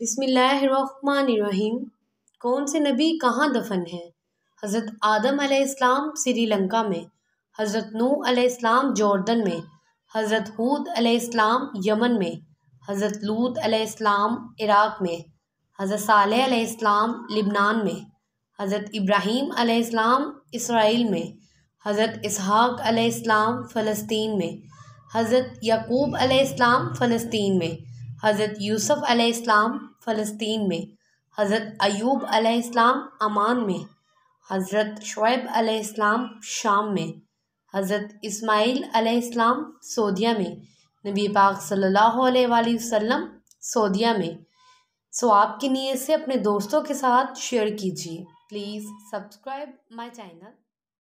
बिस्मिल्लाहिर्रहमानिर्रहीम कौन से नबी कहाँ दफन हैं हज़रत आदम अलैहिस्सलाम श्रीलंका में हज़रत नू अलैहिस्सलाम जॉर्डन में हज़रत हूद अलैहिस्सलाम यमन में हज़रत लूत अलैहिस्सलाम इराक़ में हज़रत साल अलैहिस्सलाम लिबनान में हज़रत इब्राहीम अलैहिस्सलाम इसराइल में हज़रत इसहाक अलैहिस्सलाम फ़लस्तीन में हज़रत याकूब अलैहिस्सलाम फ़लस्तीन में हज़रत यूसुफ़ अलैहिस्सलाम फ़लस्तीन में हज़रत अयूब अलैहिस्सलाम अमान में हज़रत शुएब अलैहिस्सलाम शाम में हज़रत इस्माइल अलैहिस्सलाम सऊदिया में नबी पाक सल्लल्लाहु अलैहि वसल्लम सऊदिया में सो आपकी नीयत से अपने दोस्तों के साथ शेयर कीजिए प्लीज़ सब्सक्राइब माय चैनल